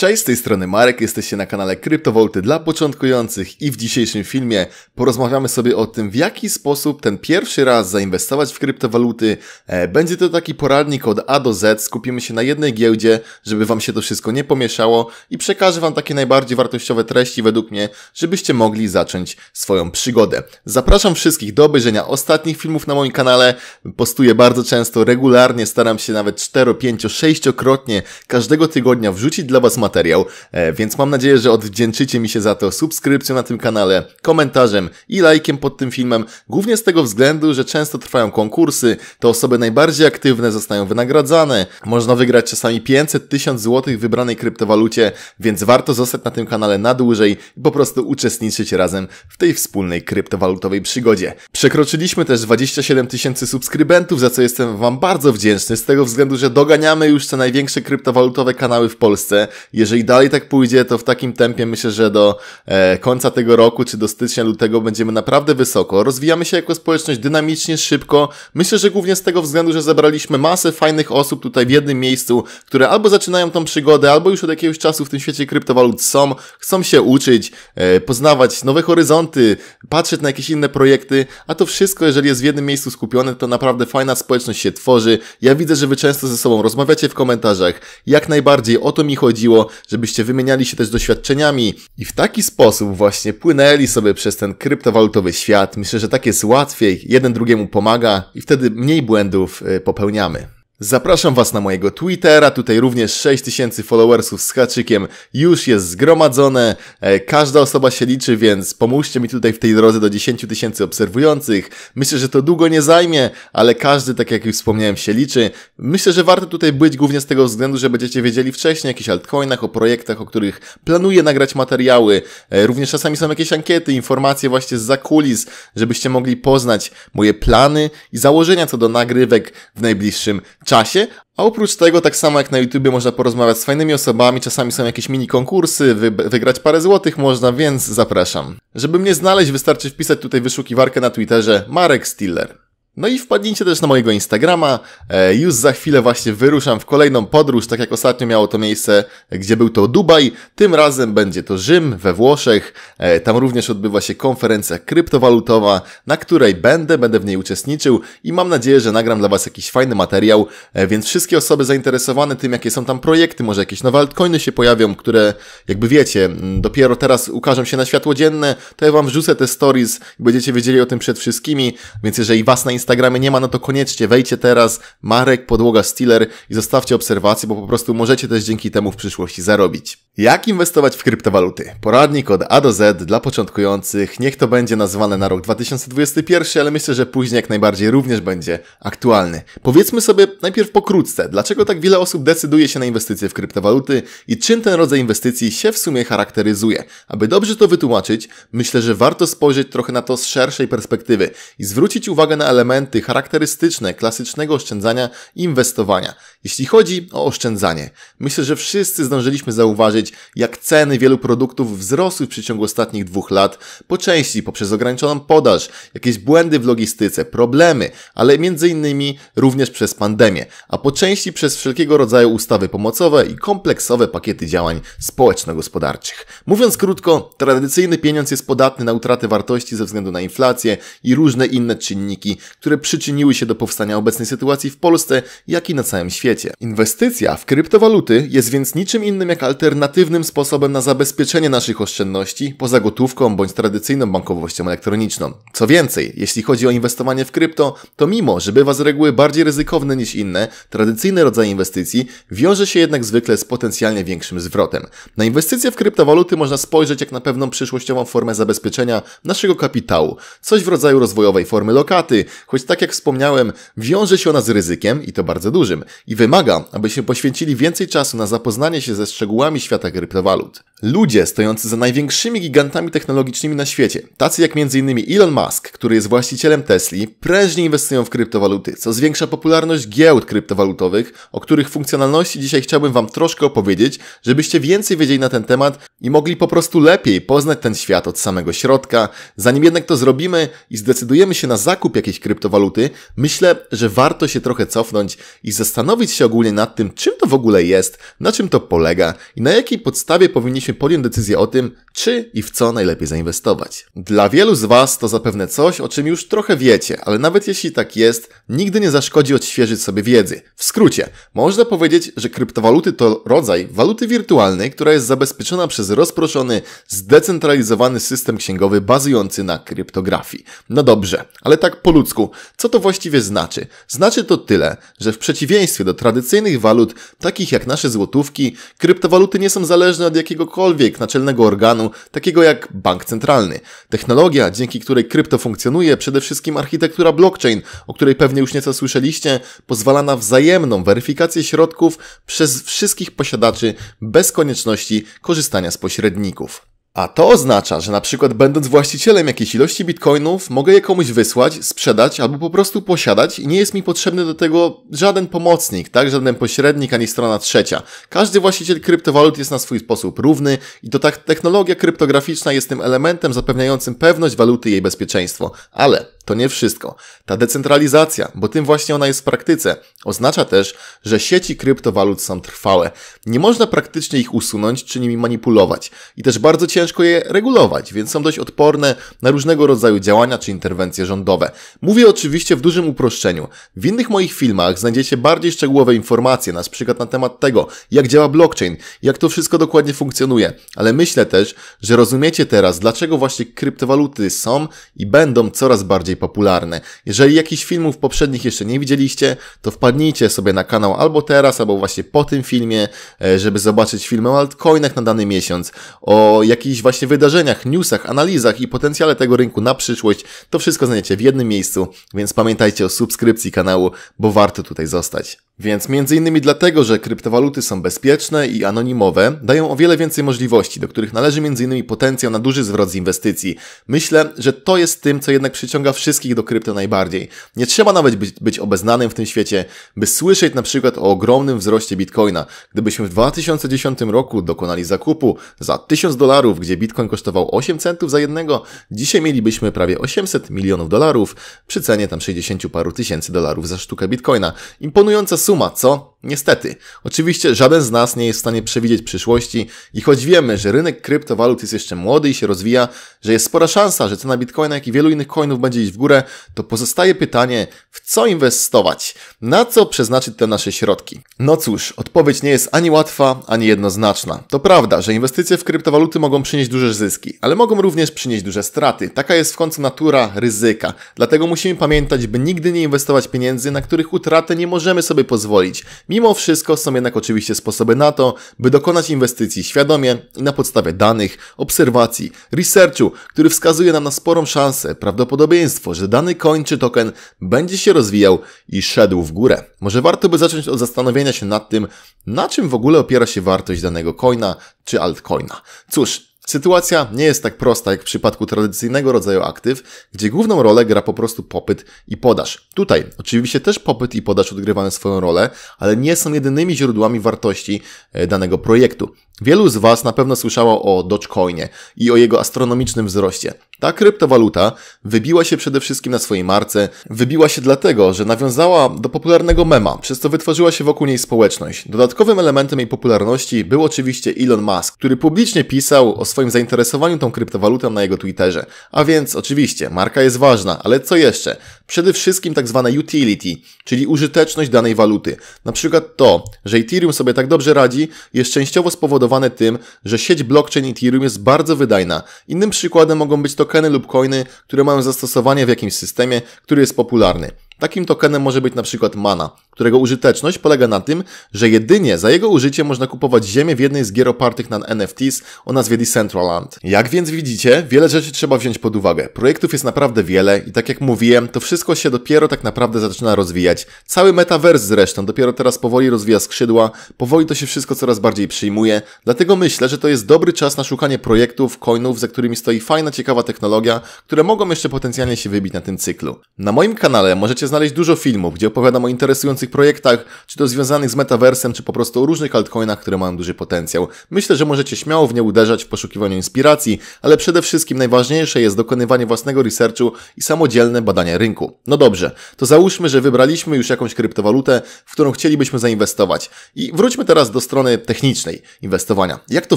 Cześć, z tej strony Marek, jesteście na kanale Kryptowolty dla początkujących i w dzisiejszym filmie porozmawiamy sobie o tym, w jaki sposób ten pierwszy raz zainwestować w kryptowaluty. E, będzie to taki poradnik od A do Z, skupimy się na jednej giełdzie, żeby Wam się to wszystko nie pomieszało i przekażę Wam takie najbardziej wartościowe treści według mnie, żebyście mogli zacząć swoją przygodę. Zapraszam wszystkich do obejrzenia ostatnich filmów na moim kanale, postuję bardzo często, regularnie, staram się nawet 4, 5, 6 krotnie każdego tygodnia wrzucić dla Was materiał materiał, e, więc mam nadzieję, że odwdzięczycie mi się za to subskrypcją na tym kanale, komentarzem i lajkiem pod tym filmem, głównie z tego względu, że często trwają konkursy, to osoby najbardziej aktywne zostają wynagradzane, można wygrać czasami 500-1000 zł w wybranej kryptowalucie, więc warto zostać na tym kanale na dłużej i po prostu uczestniczyć razem w tej wspólnej kryptowalutowej przygodzie. Przekroczyliśmy też 27 tysięcy subskrybentów, za co jestem Wam bardzo wdzięczny, z tego względu, że doganiamy już te największe kryptowalutowe kanały w Polsce jeżeli dalej tak pójdzie, to w takim tempie myślę, że do e, końca tego roku czy do stycznia lutego będziemy naprawdę wysoko. Rozwijamy się jako społeczność dynamicznie, szybko. Myślę, że głównie z tego względu, że zebraliśmy masę fajnych osób tutaj w jednym miejscu, które albo zaczynają tą przygodę, albo już od jakiegoś czasu w tym świecie kryptowalut są, chcą się uczyć, e, poznawać nowe horyzonty, patrzeć na jakieś inne projekty, a to wszystko, jeżeli jest w jednym miejscu skupione, to naprawdę fajna społeczność się tworzy. Ja widzę, że wy często ze sobą rozmawiacie w komentarzach. Jak najbardziej o to mi chodziło żebyście wymieniali się też doświadczeniami i w taki sposób właśnie płynęli sobie przez ten kryptowalutowy świat. Myślę, że tak jest łatwiej, jeden drugiemu pomaga i wtedy mniej błędów y, popełniamy. Zapraszam Was na mojego Twittera, tutaj również 6000 followersów z haczykiem już jest zgromadzone, e, każda osoba się liczy, więc pomóżcie mi tutaj w tej drodze do 10 tysięcy obserwujących. Myślę, że to długo nie zajmie, ale każdy, tak jak już wspomniałem, się liczy. Myślę, że warto tutaj być głównie z tego względu, że będziecie wiedzieli wcześniej o jakichś altcoinach, o projektach, o których planuję nagrać materiały. E, również czasami są jakieś ankiety, informacje właśnie z kulis, żebyście mogli poznać moje plany i założenia co do nagrywek w najbliższym czasie. A oprócz tego, tak samo jak na YouTubie, można porozmawiać z fajnymi osobami, czasami są jakieś mini konkursy, wy wygrać parę złotych można, więc zapraszam. Żeby mnie znaleźć, wystarczy wpisać tutaj wyszukiwarkę na Twitterze Marek Stiller. No i wpadnijcie też na mojego Instagrama. E, już za chwilę właśnie wyruszam w kolejną podróż, tak jak ostatnio miało to miejsce, gdzie był to Dubaj. Tym razem będzie to Rzym we Włoszech. E, tam również odbywa się konferencja kryptowalutowa, na której będę, będę w niej uczestniczył i mam nadzieję, że nagram dla Was jakiś fajny materiał, e, więc wszystkie osoby zainteresowane tym, jakie są tam projekty, może jakieś nowe altcoiny się pojawią, które jakby wiecie, dopiero teraz ukażą się na światło dzienne, to ja Wam wrzucę te stories i będziecie wiedzieli o tym przed wszystkimi, więc jeżeli Was na Instagramie Instagramie nie ma, no to koniecznie wejdźcie teraz Marek Podłoga Stealer i zostawcie obserwacje, bo po prostu możecie też dzięki temu w przyszłości zarobić. Jak inwestować w kryptowaluty? Poradnik od A do Z dla początkujących. Niech to będzie nazwane na rok 2021, ale myślę, że później jak najbardziej również będzie aktualny. Powiedzmy sobie najpierw pokrótce, dlaczego tak wiele osób decyduje się na inwestycje w kryptowaluty i czym ten rodzaj inwestycji się w sumie charakteryzuje. Aby dobrze to wytłumaczyć, myślę, że warto spojrzeć trochę na to z szerszej perspektywy i zwrócić uwagę na elementy, elementy charakterystyczne klasycznego oszczędzania i inwestowania. Jeśli chodzi o oszczędzanie, myślę, że wszyscy zdążyliśmy zauważyć, jak ceny wielu produktów wzrosły w przeciągu ostatnich dwóch lat, po części poprzez ograniczoną podaż, jakieś błędy w logistyce, problemy, ale między innymi również przez pandemię, a po części przez wszelkiego rodzaju ustawy pomocowe i kompleksowe pakiety działań społeczno-gospodarczych. Mówiąc krótko, tradycyjny pieniądz jest podatny na utratę wartości ze względu na inflację i różne inne czynniki, które przyczyniły się do powstania obecnej sytuacji w Polsce, jak i na całym świecie. Inwestycja w kryptowaluty jest więc niczym innym jak alternatywnym sposobem na zabezpieczenie naszych oszczędności poza gotówką bądź tradycyjną bankowością elektroniczną. Co więcej, jeśli chodzi o inwestowanie w krypto, to mimo, że bywa z reguły bardziej ryzykowne niż inne, tradycyjne rodzaje inwestycji, wiąże się jednak zwykle z potencjalnie większym zwrotem. Na inwestycje w kryptowaluty można spojrzeć jak na pewną przyszłościową formę zabezpieczenia naszego kapitału, coś w rodzaju rozwojowej formy lokaty, choć tak jak wspomniałem, wiąże się ona z ryzykiem i to bardzo dużym i wymaga, aby się poświęcili więcej czasu na zapoznanie się ze szczegółami świata kryptowalut. Ludzie stojący za największymi gigantami technologicznymi na świecie, tacy jak m.in. Elon Musk, który jest właścicielem Tesli, prężnie inwestują w kryptowaluty, co zwiększa popularność giełd kryptowalutowych, o których funkcjonalności dzisiaj chciałbym Wam troszkę opowiedzieć, żebyście więcej wiedzieli na ten temat i mogli po prostu lepiej poznać ten świat od samego środka. Zanim jednak to zrobimy i zdecydujemy się na zakup jakiejś kryptowaluty, kryptowaluty, myślę, że warto się trochę cofnąć i zastanowić się ogólnie nad tym, czym to w ogóle jest, na czym to polega i na jakiej podstawie powinniśmy podjąć decyzję o tym, czy i w co najlepiej zainwestować. Dla wielu z Was to zapewne coś, o czym już trochę wiecie, ale nawet jeśli tak jest, nigdy nie zaszkodzi odświeżyć sobie wiedzy. W skrócie, można powiedzieć, że kryptowaluty to rodzaj waluty wirtualnej, która jest zabezpieczona przez rozproszony, zdecentralizowany system księgowy bazujący na kryptografii. No dobrze, ale tak po ludzku, co to właściwie znaczy? Znaczy to tyle, że w przeciwieństwie do tradycyjnych walut, takich jak nasze złotówki, kryptowaluty nie są zależne od jakiegokolwiek naczelnego organu, takiego jak bank centralny. Technologia, dzięki której krypto funkcjonuje, przede wszystkim architektura blockchain, o której pewnie już nieco słyszeliście, pozwala na wzajemną weryfikację środków przez wszystkich posiadaczy bez konieczności korzystania z pośredników. A to oznacza, że na przykład będąc właścicielem jakiejś ilości bitcoinów, mogę je komuś wysłać, sprzedać albo po prostu posiadać i nie jest mi potrzebny do tego żaden pomocnik, tak? Żaden pośrednik ani strona trzecia. Każdy właściciel kryptowalut jest na swój sposób równy i to tak technologia kryptograficzna jest tym elementem zapewniającym pewność waluty i jej bezpieczeństwo. Ale to nie wszystko. Ta decentralizacja, bo tym właśnie ona jest w praktyce, oznacza też, że sieci kryptowalut są trwałe. Nie można praktycznie ich usunąć czy nimi manipulować i też bardzo ciężko je regulować, więc są dość odporne na różnego rodzaju działania czy interwencje rządowe. Mówię oczywiście w dużym uproszczeniu. W innych moich filmach znajdziecie bardziej szczegółowe informacje, na przykład na temat tego, jak działa blockchain, jak to wszystko dokładnie funkcjonuje, ale myślę też, że rozumiecie teraz, dlaczego właśnie kryptowaluty są i będą coraz bardziej popularne. Jeżeli jakichś filmów poprzednich jeszcze nie widzieliście, to wpadnijcie sobie na kanał albo teraz, albo właśnie po tym filmie, e, żeby zobaczyć filmy o altcoinach na dany miesiąc, o jakichś właśnie wydarzeniach, newsach, analizach i potencjale tego rynku na przyszłość. To wszystko znajdziecie w jednym miejscu, więc pamiętajcie o subskrypcji kanału, bo warto tutaj zostać. Więc między innymi dlatego, że kryptowaluty są bezpieczne i anonimowe, dają o wiele więcej możliwości, do których należy między innymi potencjał na duży zwrot z inwestycji. Myślę, że to jest tym, co jednak przyciąga wszystkich do krypto najbardziej. Nie trzeba nawet być, być obeznanym w tym świecie, by słyszeć na przykład o ogromnym wzroście bitcoina. Gdybyśmy w 2010 roku dokonali zakupu za 1000 dolarów, gdzie bitcoin kosztował 8 centów za jednego, dzisiaj mielibyśmy prawie 800 milionów dolarów przy cenie tam 60 paru tysięcy dolarów za sztukę bitcoina. Imponująca suma, co? Niestety, oczywiście żaden z nas nie jest w stanie przewidzieć przyszłości i choć wiemy, że rynek kryptowalut jest jeszcze młody i się rozwija, że jest spora szansa, że cena bitcoina jak i wielu innych coinów będzie iść w górę, to pozostaje pytanie, w co inwestować? Na co przeznaczyć te nasze środki? No cóż, odpowiedź nie jest ani łatwa, ani jednoznaczna. To prawda, że inwestycje w kryptowaluty mogą przynieść duże zyski, ale mogą również przynieść duże straty. Taka jest w końcu natura ryzyka. Dlatego musimy pamiętać, by nigdy nie inwestować pieniędzy, na których utratę nie możemy sobie pozwolić. Mimo wszystko są jednak oczywiście sposoby na to, by dokonać inwestycji świadomie i na podstawie danych, obserwacji, researchu, który wskazuje nam na sporą szansę, prawdopodobieństwo, że dany coin czy token będzie się rozwijał i szedł w górę. Może warto by zacząć od zastanowienia się nad tym, na czym w ogóle opiera się wartość danego coina czy altcoina. Cóż, Sytuacja nie jest tak prosta jak w przypadku tradycyjnego rodzaju aktyw, gdzie główną rolę gra po prostu popyt i podaż. Tutaj oczywiście też popyt i podaż odgrywają swoją rolę, ale nie są jedynymi źródłami wartości e, danego projektu. Wielu z Was na pewno słyszało o Dogecoinie i o jego astronomicznym wzroście. Ta kryptowaluta wybiła się przede wszystkim na swojej marce. Wybiła się dlatego, że nawiązała do popularnego mema, przez co wytworzyła się wokół niej społeczność. Dodatkowym elementem jej popularności był oczywiście Elon Musk, który publicznie pisał o swoim zainteresowaniu tą kryptowalutą na jego Twitterze. A więc oczywiście, marka jest ważna, ale co jeszcze? Przede wszystkim tak zwane utility, czyli użyteczność danej waluty. Na przykład to, że Ethereum sobie tak dobrze radzi, jest częściowo spowodowane tym, że sieć blockchain Ethereum jest bardzo wydajna. Innym przykładem mogą być tokeny lub coiny, które mają zastosowanie w jakimś systemie, który jest popularny. Takim tokenem może być na przykład mana którego użyteczność polega na tym, że jedynie za jego użycie można kupować ziemię w jednej z gier opartych na NFTs o nazwie Decentraland. Jak więc widzicie, wiele rzeczy trzeba wziąć pod uwagę. Projektów jest naprawdę wiele i tak jak mówiłem, to wszystko się dopiero tak naprawdę zaczyna rozwijać. Cały metavers zresztą dopiero teraz powoli rozwija skrzydła, powoli to się wszystko coraz bardziej przyjmuje, dlatego myślę, że to jest dobry czas na szukanie projektów, coinów, za którymi stoi fajna, ciekawa technologia, które mogą jeszcze potencjalnie się wybić na tym cyklu. Na moim kanale możecie znaleźć dużo filmów, gdzie opowiadam o interesujących tych projektach, czy to związanych z metaversem, czy po prostu o różnych altcoinach, które mają duży potencjał. Myślę, że możecie śmiało w nie uderzać w poszukiwaniu inspiracji, ale przede wszystkim najważniejsze jest dokonywanie własnego researchu i samodzielne badanie rynku. No dobrze, to załóżmy, że wybraliśmy już jakąś kryptowalutę, w którą chcielibyśmy zainwestować. I wróćmy teraz do strony technicznej inwestowania. Jak to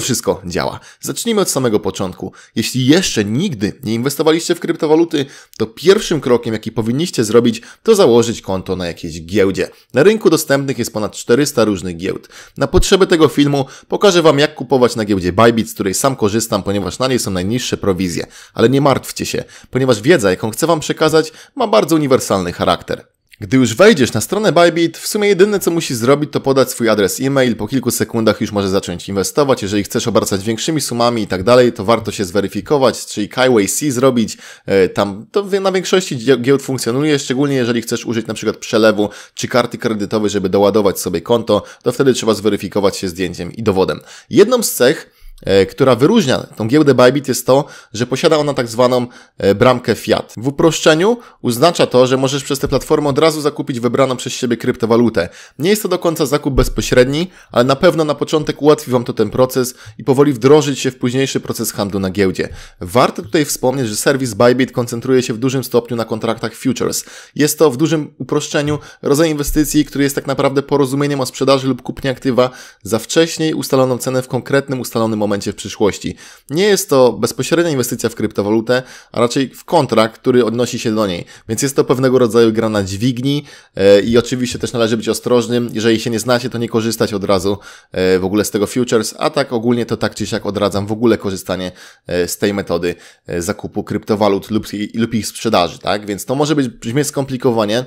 wszystko działa? Zacznijmy od samego początku. Jeśli jeszcze nigdy nie inwestowaliście w kryptowaluty, to pierwszym krokiem, jaki powinniście zrobić, to założyć konto na jakiejś giełdzie. Na rynku dostępnych jest ponad 400 różnych giełd. Na potrzeby tego filmu pokażę Wam jak kupować na giełdzie Bybit, z której sam korzystam, ponieważ na niej są najniższe prowizje. Ale nie martwcie się, ponieważ wiedza jaką chcę Wam przekazać ma bardzo uniwersalny charakter. Gdy już wejdziesz na stronę Bybit, w sumie jedyne co musisz zrobić to podać swój adres e-mail, po kilku sekundach już możesz zacząć inwestować, jeżeli chcesz obracać większymi sumami i tak dalej, to warto się zweryfikować, czyli KYC zrobić, e, tam to na większości giełd funkcjonuje, szczególnie jeżeli chcesz użyć na przykład przelewu czy karty kredytowej, żeby doładować sobie konto, to wtedy trzeba zweryfikować się zdjęciem i dowodem. Jedną z cech E, która wyróżnia tą giełdę Bybit jest to, że posiada ona tak zwaną e, bramkę fiat. W uproszczeniu oznacza to, że możesz przez tę platformę od razu zakupić wybraną przez siebie kryptowalutę. Nie jest to do końca zakup bezpośredni, ale na pewno na początek ułatwi Wam to ten proces i powoli wdrożyć się w późniejszy proces handlu na giełdzie. Warto tutaj wspomnieć, że serwis Bybit koncentruje się w dużym stopniu na kontraktach futures. Jest to w dużym uproszczeniu rodzaj inwestycji, który jest tak naprawdę porozumieniem o sprzedaży lub kupnie aktywa za wcześniej ustaloną cenę w konkretnym ustalonym momencie momencie w przyszłości. Nie jest to bezpośrednia inwestycja w kryptowalutę, a raczej w kontrakt, który odnosi się do niej. Więc jest to pewnego rodzaju gra na dźwigni e, i oczywiście też należy być ostrożnym. Jeżeli się nie znacie, to nie korzystać od razu e, w ogóle z tego futures, a tak ogólnie to tak czy siak odradzam w ogóle korzystanie e, z tej metody zakupu kryptowalut lub, lub ich sprzedaży, tak? Więc to może być brzmieć skomplikowanie,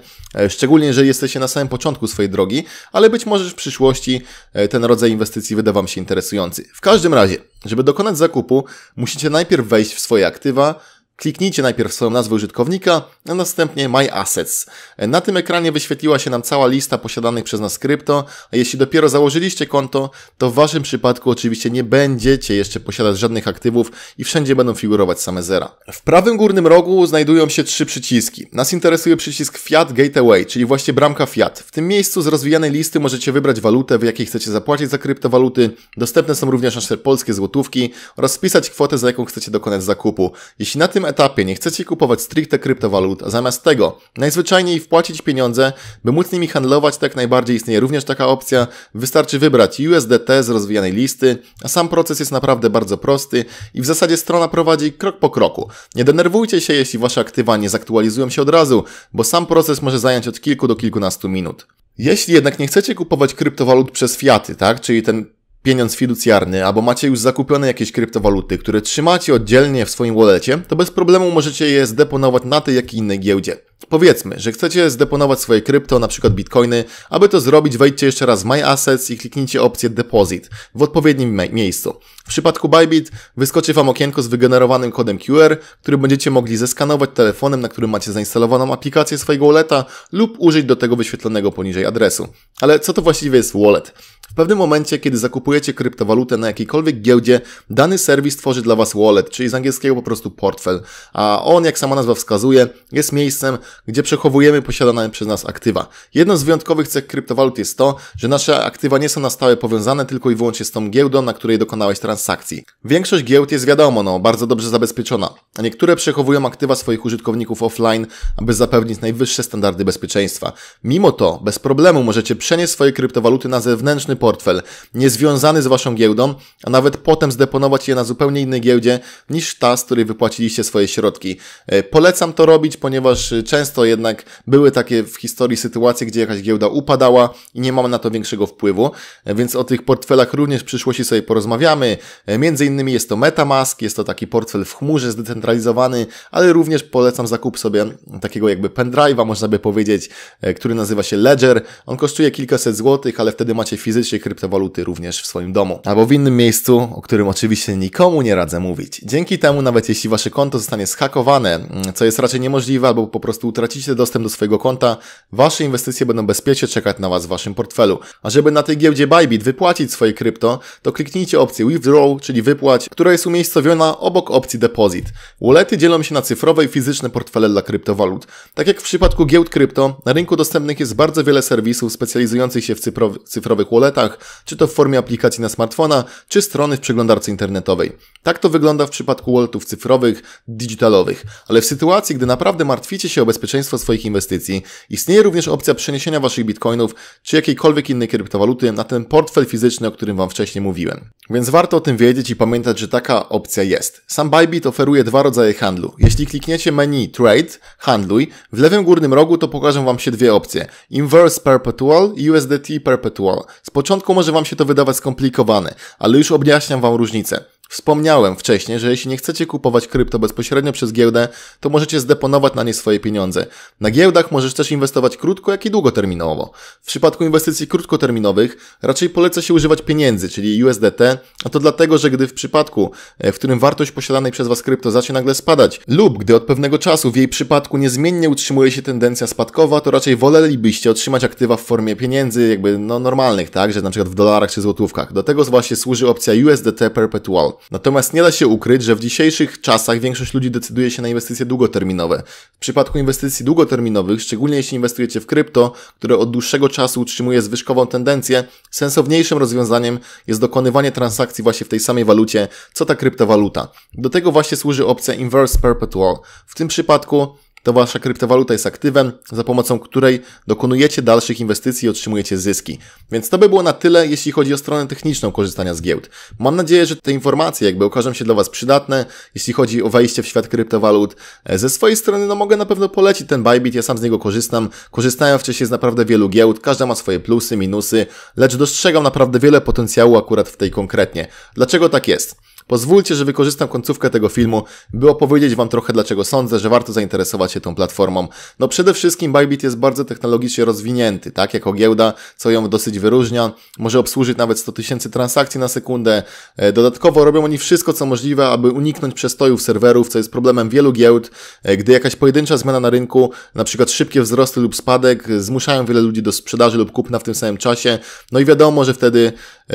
szczególnie jeżeli jesteście na samym początku swojej drogi, ale być może w przyszłości ten rodzaj inwestycji wyda Wam się interesujący. W każdym razie, żeby dokonać zakupu, musicie najpierw wejść w swoje aktywa, Kliknijcie najpierw swoją nazwę użytkownika, a następnie My Assets. Na tym ekranie wyświetliła się nam cała lista posiadanych przez nas krypto, a jeśli dopiero założyliście konto, to w Waszym przypadku oczywiście nie będziecie jeszcze posiadać żadnych aktywów i wszędzie będą figurować same zera. W prawym górnym rogu znajdują się trzy przyciski. Nas interesuje przycisk Fiat Gateway, czyli właśnie bramka Fiat. W tym miejscu z rozwijanej listy możecie wybrać walutę, w jakiej chcecie zapłacić za kryptowaluty. Dostępne są również nasze polskie złotówki oraz spisać kwotę, za jaką chcecie dokonać zakupu. Jeśli na tym etapie nie chcecie kupować stricte kryptowalut, a zamiast tego najzwyczajniej wpłacić pieniądze, by móc nimi handlować, tak najbardziej istnieje również taka opcja. Wystarczy wybrać USDT z rozwijanej listy, a sam proces jest naprawdę bardzo prosty i w zasadzie strona prowadzi krok po kroku. Nie denerwujcie się, jeśli wasze aktywa nie zaktualizują się od razu, bo sam proces może zająć od kilku do kilkunastu minut. Jeśli jednak nie chcecie kupować kryptowalut przez fiaty, tak, czyli ten pieniądz fiducjarny, albo macie już zakupione jakieś kryptowaluty, które trzymacie oddzielnie w swoim wallecie, to bez problemu możecie je zdeponować na tej jak i innej giełdzie. Powiedzmy, że chcecie zdeponować swoje krypto, na przykład bitcoiny. Aby to zrobić, wejdźcie jeszcze raz w My Assets i kliknijcie opcję Deposit w odpowiednim miejscu. W przypadku Bybit wyskoczy Wam okienko z wygenerowanym kodem QR, który będziecie mogli zeskanować telefonem, na którym macie zainstalowaną aplikację swojego walleta lub użyć do tego wyświetlonego poniżej adresu. Ale co to właściwie jest wallet? W pewnym momencie, kiedy zakupujecie kryptowalutę na jakiejkolwiek giełdzie, dany serwis tworzy dla Was wallet, czyli z angielskiego po prostu portfel, a on, jak sama nazwa wskazuje, jest miejscem, gdzie przechowujemy posiadane przez nas aktywa. Jedną z wyjątkowych cech kryptowalut jest to, że nasze aktywa nie są na stałe powiązane tylko i wyłącznie z tą giełdą, na której dokonałeś transakcji transakcji. Większość giełd jest wiadomo, no, bardzo dobrze zabezpieczona, a niektóre przechowują aktywa swoich użytkowników offline, aby zapewnić najwyższe standardy bezpieczeństwa. Mimo to, bez problemu możecie przenieść swoje kryptowaluty na zewnętrzny portfel, niezwiązany z waszą giełdą, a nawet potem zdeponować je na zupełnie innej giełdzie niż ta, z której wypłaciliście swoje środki. E, polecam to robić, ponieważ e, często jednak były takie w historii sytuacje, gdzie jakaś giełda upadała i nie mamy na to większego wpływu, e, więc o tych portfelach również w przyszłości sobie porozmawiamy, E, między innymi jest to MetaMask, jest to taki portfel w chmurze zdecentralizowany, ale również polecam zakup sobie takiego jakby pendrive'a, można by powiedzieć, e, który nazywa się Ledger. On kosztuje kilkaset złotych, ale wtedy macie fizycznie kryptowaluty również w swoim domu. Albo w innym miejscu, o którym oczywiście nikomu nie radzę mówić. Dzięki temu, nawet jeśli wasze konto zostanie schakowane, mm, co jest raczej niemożliwe, albo po prostu utracicie dostęp do swojego konta, wasze inwestycje będą bezpiecznie czekać na was w waszym portfelu. A żeby na tej giełdzie Bybit wypłacić swoje krypto, to kliknijcie opcję Withdraw czyli wypłać, która jest umiejscowiona obok opcji Deposit. Wallety dzielą się na cyfrowe i fizyczne portfele dla kryptowalut. Tak jak w przypadku giełd krypto, na rynku dostępnych jest bardzo wiele serwisów specjalizujących się w cyfrowych walletach, czy to w formie aplikacji na smartfona, czy strony w przeglądarce internetowej. Tak to wygląda w przypadku walletów cyfrowych, digitalowych. Ale w sytuacji, gdy naprawdę martwicie się o bezpieczeństwo swoich inwestycji, istnieje również opcja przeniesienia waszych bitcoinów czy jakiejkolwiek innej kryptowaluty na ten portfel fizyczny, o którym wam wcześniej mówiłem. Więc warto tym wiedzieć i pamiętać, że taka opcja jest. Sam Bybit oferuje dwa rodzaje handlu. Jeśli klikniecie menu Trade, handluj, w lewym górnym rogu to pokażą Wam się dwie opcje. Inverse Perpetual i USDT Perpetual. Z początku może Wam się to wydawać skomplikowane, ale już objaśniam Wam różnicę. Wspomniałem wcześniej, że jeśli nie chcecie kupować krypto bezpośrednio przez giełdę, to możecie zdeponować na nie swoje pieniądze. Na giełdach możesz też inwestować krótko, jak i długoterminowo. W przypadku inwestycji krótkoterminowych raczej poleca się używać pieniędzy, czyli USDT, a to dlatego, że gdy w przypadku, e, w którym wartość posiadanej przez Was krypto zacznie nagle spadać, lub gdy od pewnego czasu w jej przypadku niezmiennie utrzymuje się tendencja spadkowa, to raczej wolelibyście otrzymać aktywa w formie pieniędzy jakby no, normalnych, tak, że na przykład w dolarach czy złotówkach. Do tego właśnie służy opcja USDT Perpetual. Natomiast nie da się ukryć, że w dzisiejszych czasach większość ludzi decyduje się na inwestycje długoterminowe. W przypadku inwestycji długoterminowych, szczególnie jeśli inwestujecie w krypto, które od dłuższego czasu utrzymuje zwyżkową tendencję, sensowniejszym rozwiązaniem jest dokonywanie transakcji właśnie w tej samej walucie, co ta kryptowaluta. Do tego właśnie służy opcja Inverse Perpetual. W tym przypadku to wasza kryptowaluta jest aktywem, za pomocą której dokonujecie dalszych inwestycji i otrzymujecie zyski. Więc to by było na tyle, jeśli chodzi o stronę techniczną korzystania z giełd. Mam nadzieję, że te informacje jakby okażą się dla Was przydatne, jeśli chodzi o wejście w świat kryptowalut. E, ze swojej strony no mogę na pewno polecić ten Bybit, ja sam z niego korzystam. Korzystałem wcześniej z naprawdę wielu giełd, każda ma swoje plusy, minusy, lecz dostrzegam naprawdę wiele potencjału akurat w tej konkretnie. Dlaczego tak jest? Pozwólcie, że wykorzystam końcówkę tego filmu, by opowiedzieć Wam trochę dlaczego sądzę, że warto zainteresować się tą platformą. No przede wszystkim Bybit jest bardzo technologicznie rozwinięty, tak? Jako giełda, co ją dosyć wyróżnia. Może obsłużyć nawet 100 tysięcy transakcji na sekundę. E, dodatkowo robią oni wszystko, co możliwe, aby uniknąć przestojów serwerów, co jest problemem wielu giełd, e, gdy jakaś pojedyncza zmiana na rynku, na przykład szybkie wzrosty lub spadek, zmuszają wiele ludzi do sprzedaży lub kupna w tym samym czasie. No i wiadomo, że wtedy e,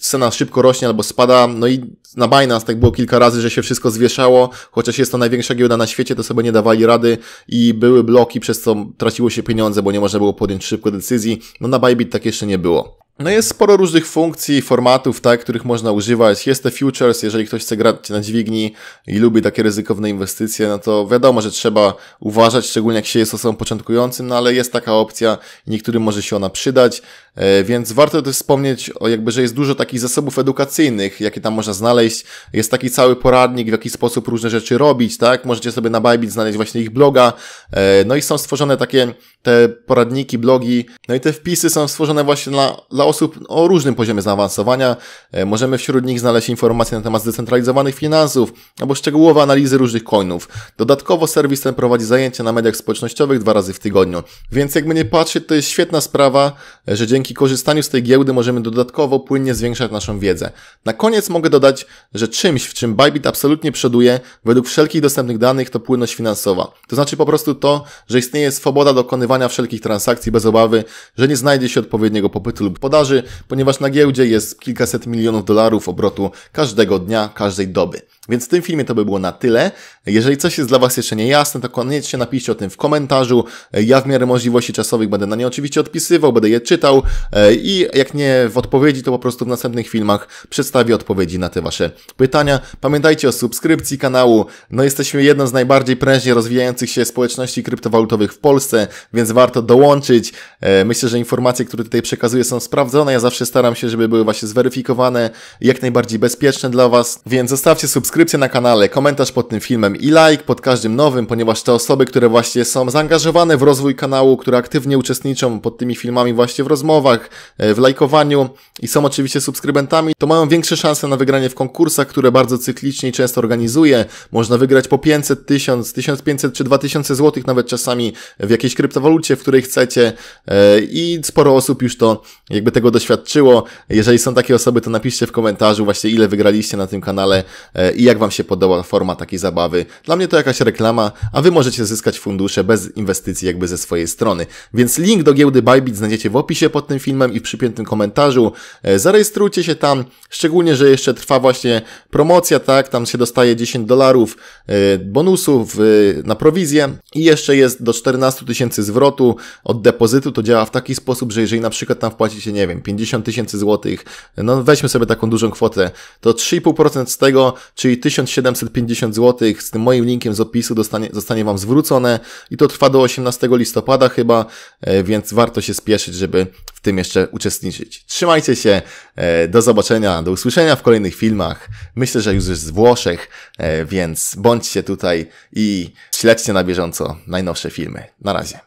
cena szybko rośnie albo spada, no i na Binance tak było kilka razy, że się wszystko zwieszało, chociaż jest to największa giełda na świecie, to sobie nie dawali rady i były bloki, przez co traciło się pieniądze, bo nie można było podjąć szybko decyzji. No na Bybit tak jeszcze nie było. No jest sporo różnych funkcji, formatów, tak, których można używać. Jest te futures, jeżeli ktoś chce grać na dźwigni i lubi takie ryzykowne inwestycje, no to wiadomo, że trzeba uważać, szczególnie jak się jest osobą początkującym, no ale jest taka opcja i niektórym może się ona przydać, e, więc warto też wspomnieć, o jakby, że jest dużo takich zasobów edukacyjnych, jakie tam można znaleźć. Jest taki cały poradnik, w jaki sposób różne rzeczy robić, tak, możecie sobie na Bybit znaleźć właśnie ich bloga, e, no i są stworzone takie te poradniki, blogi, no i te wpisy są stworzone właśnie dla, dla osób o różnym poziomie zaawansowania. E, możemy wśród nich znaleźć informacje na temat zdecentralizowanych finansów albo szczegółowe analizy różnych coinów. Dodatkowo serwis ten prowadzi zajęcia na mediach społecznościowych dwa razy w tygodniu. Więc jakby nie patrzeć, to jest świetna sprawa, e, że dzięki korzystaniu z tej giełdy możemy dodatkowo płynnie zwiększać naszą wiedzę. Na koniec mogę dodać, że czymś, w czym Bybit absolutnie przoduje, według wszelkich dostępnych danych, to płynność finansowa. To znaczy po prostu to, że istnieje swoboda dokonywania wszelkich transakcji bez obawy, że nie znajdzie się odpowiedniego popytu lub podatku sprzedaży, ponieważ na giełdzie jest kilkaset milionów dolarów obrotu każdego dnia, każdej doby. Więc w tym filmie to by było na tyle. Jeżeli coś jest dla Was jeszcze niejasne, to koniecznie napiszcie o tym w komentarzu. Ja w miarę możliwości czasowych będę na nie oczywiście odpisywał, będę je czytał e, i jak nie w odpowiedzi, to po prostu w następnych filmach przedstawię odpowiedzi na te Wasze pytania. Pamiętajcie o subskrypcji kanału. No jesteśmy jedną z najbardziej prężnie rozwijających się społeczności kryptowalutowych w Polsce, więc warto dołączyć. E, myślę, że informacje, które tutaj przekazuję są sprawdzone. Ja zawsze staram się, żeby były właśnie zweryfikowane, jak najbardziej bezpieczne dla Was, więc zostawcie subskrypcję subskrypcja na kanale, komentarz pod tym filmem i like pod każdym nowym, ponieważ te osoby, które właśnie są zaangażowane w rozwój kanału, które aktywnie uczestniczą pod tymi filmami właśnie w rozmowach, e, w lajkowaniu i są oczywiście subskrybentami, to mają większe szanse na wygranie w konkursach, które bardzo cyklicznie i często organizuję. Można wygrać po 500, 1000, 1500 czy 2000 zł nawet czasami w jakiejś kryptowalucie, w której chcecie e, i sporo osób już to jakby tego doświadczyło. Jeżeli są takie osoby, to napiszcie w komentarzu właśnie ile wygraliście na tym kanale e, i jak Wam się podoba forma takiej zabawy. Dla mnie to jakaś reklama, a Wy możecie zyskać fundusze bez inwestycji jakby ze swojej strony. Więc link do giełdy Bybit znajdziecie w opisie pod tym filmem i w przypiętym komentarzu. E, zarejestrujcie się tam, szczególnie, że jeszcze trwa właśnie promocja, tak, tam się dostaje 10 dolarów e, bonusów e, na prowizję i jeszcze jest do 14 tysięcy zwrotu od depozytu. To działa w taki sposób, że jeżeli na przykład tam wpłacicie, nie wiem, 50 tysięcy złotych, no weźmy sobie taką dużą kwotę, to 3,5% z tego, czyli 1750 zł z tym moim linkiem z opisu dostanie, zostanie Wam zwrócone i to trwa do 18 listopada chyba, e, więc warto się spieszyć, żeby w tym jeszcze uczestniczyć. Trzymajcie się, e, do zobaczenia, do usłyszenia w kolejnych filmach. Myślę, że już z Włoszech, e, więc bądźcie tutaj i śledźcie na bieżąco najnowsze filmy. Na razie.